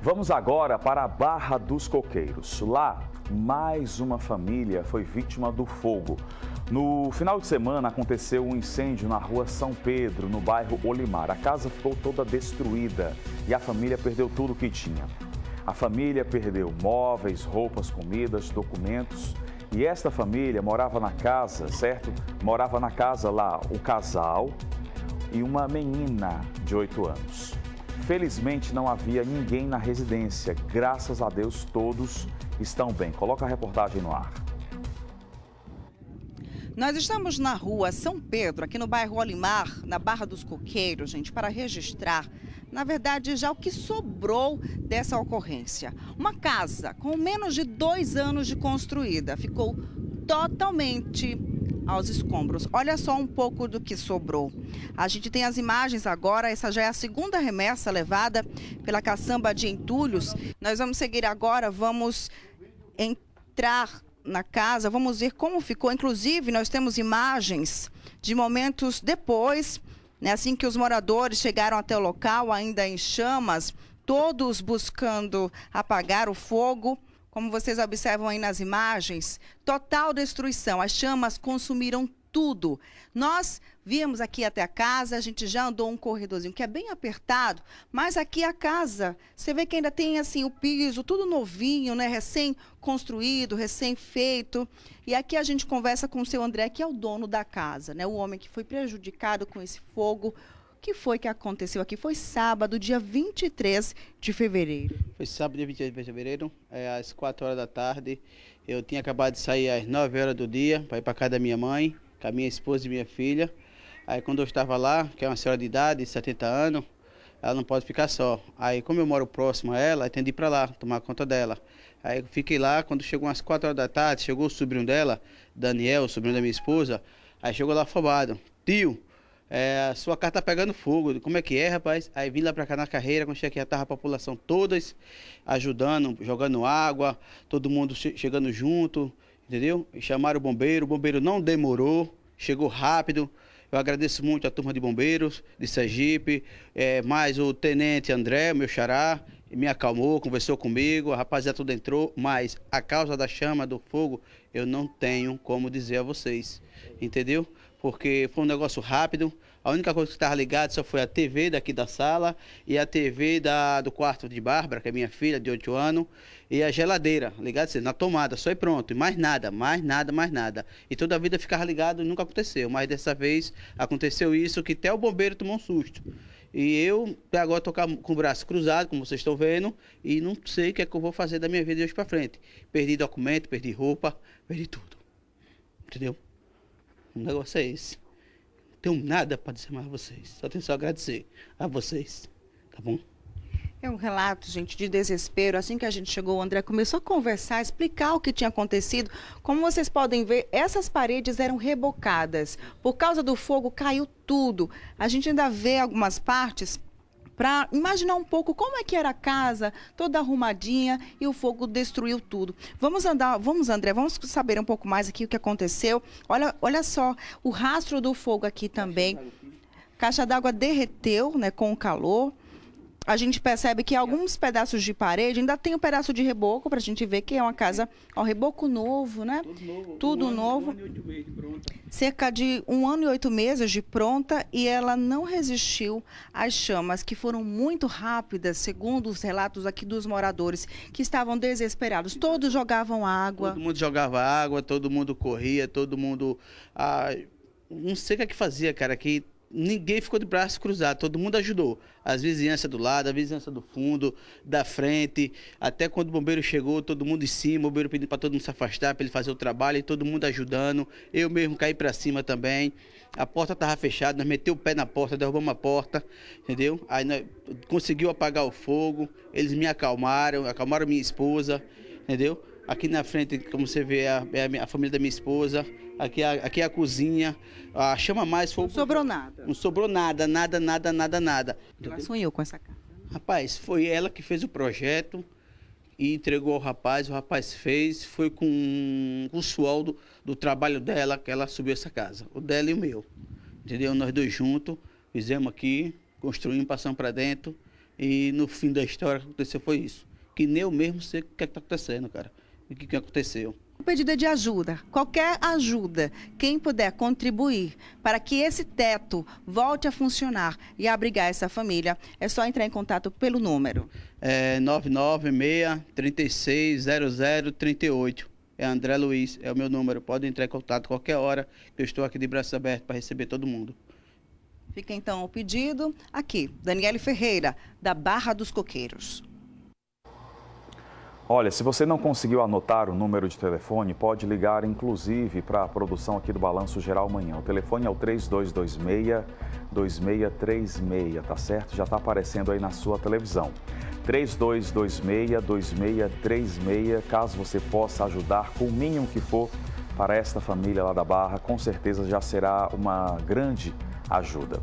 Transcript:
Vamos agora para a Barra dos Coqueiros. Lá, mais uma família foi vítima do fogo. No final de semana aconteceu um incêndio na rua São Pedro, no bairro Olimar. A casa ficou toda destruída e a família perdeu tudo o que tinha. A família perdeu móveis, roupas, comidas, documentos. E esta família morava na casa, certo? Morava na casa lá o casal e uma menina de 8 anos. Felizmente não havia ninguém na residência. Graças a Deus todos estão bem. Coloca a reportagem no ar. Nós estamos na rua São Pedro, aqui no bairro Olimar, na Barra dos Coqueiros, gente, para registrar, na verdade, já o que sobrou dessa ocorrência. Uma casa com menos de dois anos de construída ficou totalmente aos escombros. Olha só um pouco do que sobrou. A gente tem as imagens agora, essa já é a segunda remessa levada pela caçamba de entulhos. Nós vamos seguir agora, vamos entrar na casa, vamos ver como ficou. Inclusive, nós temos imagens de momentos depois, né, assim que os moradores chegaram até o local, ainda em chamas, todos buscando apagar o fogo como vocês observam aí nas imagens, total destruição. As chamas consumiram tudo. Nós viemos aqui até a casa, a gente já andou um corredorzinho que é bem apertado, mas aqui é a casa, você vê que ainda tem assim o piso, tudo novinho, né, recém construído, recém feito. E aqui a gente conversa com o seu André, que é o dono da casa, né, o homem que foi prejudicado com esse fogo que foi que aconteceu aqui? Foi sábado, dia 23 de fevereiro. Foi sábado, dia 23 de fevereiro, é, às 4 horas da tarde. Eu tinha acabado de sair às 9 horas do dia para ir para casa da minha mãe, com a minha esposa e minha filha. Aí quando eu estava lá, que é uma senhora de idade, 70 anos, ela não pode ficar só. Aí como eu moro próximo a ela, eu tentei ir para lá, tomar conta dela. Aí eu fiquei lá, quando chegou umas 4 horas da tarde, chegou o sobrinho dela, Daniel, o sobrinho da minha esposa, aí chegou lá afobado. Tio, é, sua carta tá pegando fogo. Como é que é, rapaz? Aí vim lá pra cá na carreira, quando cheguei aqui, tava a população todas ajudando, jogando água, todo mundo chegando junto, entendeu? E chamaram o bombeiro, o bombeiro não demorou, chegou rápido. Eu agradeço muito a turma de bombeiros de Sergipe, é, mais o tenente André, meu xará, me acalmou, conversou comigo, a rapaziada tudo entrou, mas a causa da chama, do fogo, eu não tenho como dizer a vocês, entendeu? Porque foi um negócio rápido, a única coisa que estava ligada só foi a TV daqui da sala e a TV da, do quarto de Bárbara, que é minha filha de 8 anos, e a geladeira, ligado assim, na tomada, só e pronto, e mais nada, mais nada, mais nada. E toda a vida ficava ligado e nunca aconteceu, mas dessa vez aconteceu isso que até o bombeiro tomou um susto. E eu até agora tocar com o braço cruzado, como vocês estão vendo, e não sei o que é que eu vou fazer da minha vida de hoje para frente. Perdi documento, perdi roupa, perdi tudo. Entendeu? O negócio é esse. Não tenho nada para dizer mais a vocês. Só tenho só agradecer a vocês, tá bom? É um relato, gente, de desespero. Assim que a gente chegou, o André começou a conversar, explicar o que tinha acontecido. Como vocês podem ver, essas paredes eram rebocadas. Por causa do fogo, caiu tudo. A gente ainda vê algumas partes para imaginar um pouco como é que era a casa, toda arrumadinha e o fogo destruiu tudo. Vamos andar, vamos André, vamos saber um pouco mais aqui o que aconteceu. Olha, olha só o rastro do fogo aqui também. Caixa d'água derreteu, né, com o calor a gente percebe que alguns pedaços de parede ainda tem um pedaço de reboco para a gente ver que é uma casa, ó, reboco novo, né? Tudo novo. um Ano, meses, Cerca de um ano e oito meses de pronta e ela não resistiu às chamas que foram muito rápidas, segundo os relatos aqui dos moradores que estavam desesperados. Todos jogavam água. Todo mundo jogava água, todo mundo corria, todo mundo, ah, não sei o que, é que fazia, cara, que ninguém ficou de braço cruzado, todo mundo ajudou. As vizinhanças do lado, a vizinhança do fundo, da frente, até quando o bombeiro chegou, todo mundo em cima, o bombeiro pedindo para todo mundo se afastar, para ele fazer o trabalho, e todo mundo ajudando. Eu mesmo caí para cima também. A porta estava fechada, nós meteu o pé na porta, derrubamos a porta, entendeu? Aí nós, conseguiu apagar o fogo, eles me acalmaram, acalmaram minha esposa, entendeu? Aqui na frente, como você vê, é a, é a, família da minha esposa. Aqui é, aqui é a cozinha. A chama mais foi. Não sobrou nada. Não sobrou nada, nada, nada, nada, nada. Ela sonhou com essa casa. Rapaz, foi ela que fez o projeto e entregou ao rapaz. O rapaz fez, foi com, com o suol do trabalho dela que ela subiu essa casa. O dela e o meu. Entendeu? Nós dois juntos fizemos aqui, construímos, passamos para dentro. E no fim da história, o que aconteceu foi isso. Que nem eu mesmo sei o que é está acontecendo, cara o que, que aconteceu. O pedido de ajuda, qualquer ajuda, quem puder contribuir para que esse teto volte a funcionar e abrigar essa família, é só entrar em contato pelo número. É 996-360038. É André Luiz, é o meu número. Pode entrar em contato qualquer hora, eu estou aqui de braços abertos para receber todo mundo. Fica então o pedido aqui, Daniele Ferreira, da Barra dos Coqueiros. Olha, se você não conseguiu anotar o número de telefone, pode ligar inclusive para a produção aqui do Balanço Geral amanhã. O telefone é o 3226-2636, tá certo? Já está aparecendo aí na sua televisão. 3226-2636, caso você possa ajudar com o mínimo que for para esta família lá da Barra, com certeza já será uma grande ajuda.